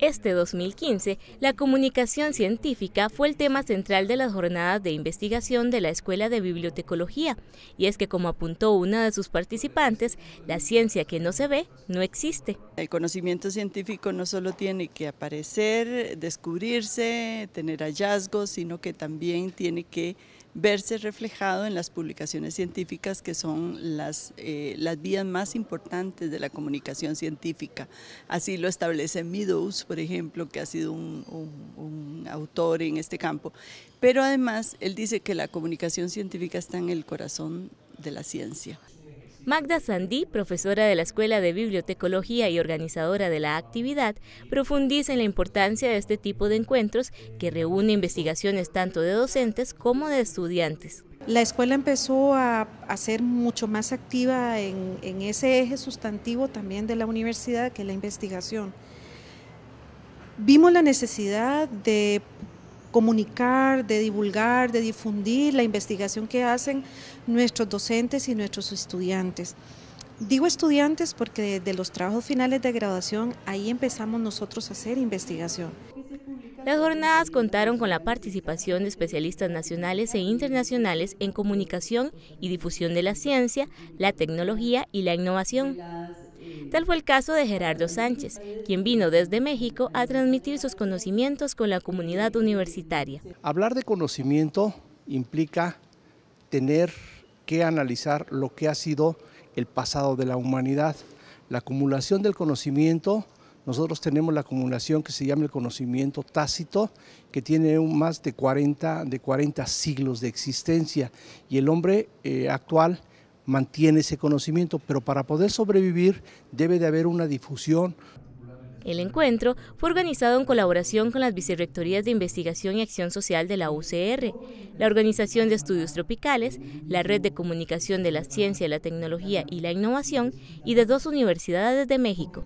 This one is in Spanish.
Este 2015, la comunicación científica fue el tema central de las jornadas de investigación de la Escuela de Bibliotecología, y es que como apuntó una de sus participantes, la ciencia que no se ve no existe. El conocimiento científico no solo tiene que aparecer, descubrirse, tener hallazgos, sino que también tiene que verse reflejado en las publicaciones científicas que son eh, las, vías más importantes de la comunicación científica. Así lo establece Meadows, por ejemplo, que ha sido un autor en este campo. Pero además, él dice que la comunicación científica está en el corazón de la ciencia. Magda Sandí, profesora de la Escuela de Bibliotecología y organizadora de la actividad, profundiza en la importancia de este tipo de encuentros que reúne investigaciones tanto de docentes como de estudiantes. La escuela empezó a, ser mucho más activa en, ese eje sustantivo también de la universidad, que la investigación. Vimos la necesidad de comunicar, de divulgar, de difundir la investigación que hacen nuestros docentes y nuestros estudiantes. Digo estudiantes porque desde los trabajos finales de graduación ahí empezamos nosotros a hacer investigación. Las jornadas contaron con la participación de especialistas nacionales e internacionales en comunicación y difusión de la ciencia, la tecnología y la innovación. Tal fue el caso de Gerardo Sánchez, quien vino desde México a transmitir sus conocimientos con la comunidad universitaria. Hablar de conocimiento implica tener que analizar lo que ha sido el pasado de la humanidad. La acumulación del conocimiento, nosotros tenemos la acumulación que se llama el conocimiento tácito, que tiene más de 40, de 40 siglos de existencia y el hombre eh, actual mantiene ese conocimiento, pero para poder sobrevivir debe de haber una difusión. El encuentro fue organizado en colaboración con las Vicerrectorías de Investigación y Acción Social de la UCR, la Organización de Estudios Tropicales, la Red de Comunicación de la Ciencia, la Tecnología y la Innovación y de dos universidades de México.